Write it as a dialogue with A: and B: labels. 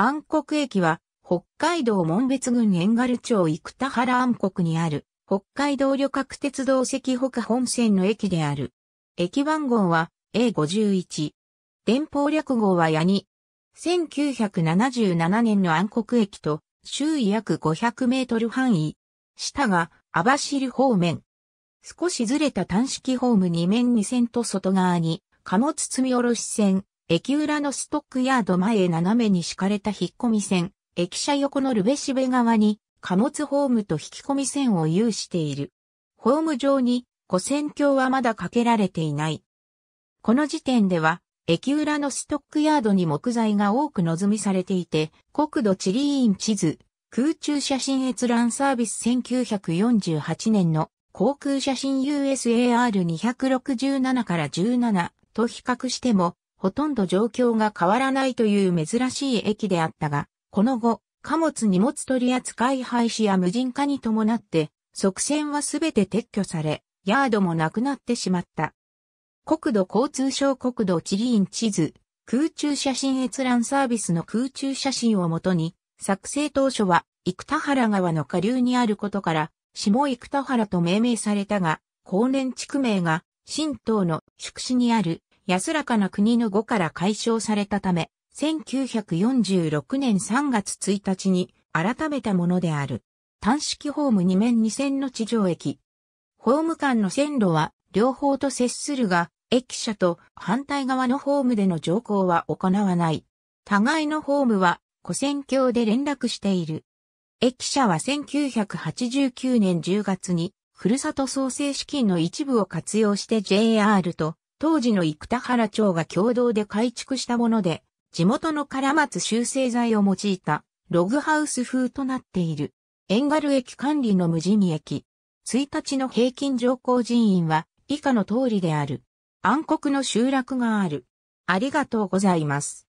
A: 暗黒駅は、北海道門別郡遠軽町生田原暗黒にある、北海道旅客鉄道赤北本線の駅である。駅番号は A51。電報略号は矢に。1977年の暗黒駅と、周囲約500メートル範囲。下が、網走方面。少しずれた単式ホーム2面2線と外側に、貨物積み下ろし線、駅裏のストックヤード前へ斜めに敷かれた引っ込み線、駅舎横のルベシベ側に貨物ホームと引き込み線を有している。ホーム上に古線橋はまだかけられていない。この時点では、駅裏のストックヤードに木材が多く望みされていて、国土地理院地図、空中写真閲覧サービス1948年の航空写真 USAR267 から17と比較しても、ほとんど状況が変わらないという珍しい駅であったが、この後、貨物荷物取扱い廃止や無人化に伴って、側線はすべて撤去され、ヤードもなくなってしまった。国土交通省国土地理院地図、空中写真閲覧サービスの空中写真をもとに、作成当初は、生田原川の下流にあることから、下生田原と命名されたが、後年地区名が、新東の宿市にある安らかな国の語から解消されたため、1946年3月1日に改めたものである。単式ホーム2面2線の地上駅。ホーム間の線路は両方と接するが、駅舎と反対側のホームでの乗降は行わない。互いのホームは古線橋で連絡している。駅舎は1989年10月に、ふるさと創生資金の一部を活用して JR と当時の生田原町が共同で改築したもので、地元の唐松修正材を用いたログハウス風となっている。遠軽駅管理の無人駅。1日の平均乗降人員は以下の通りである。暗黒の集落がある。ありがとうございます。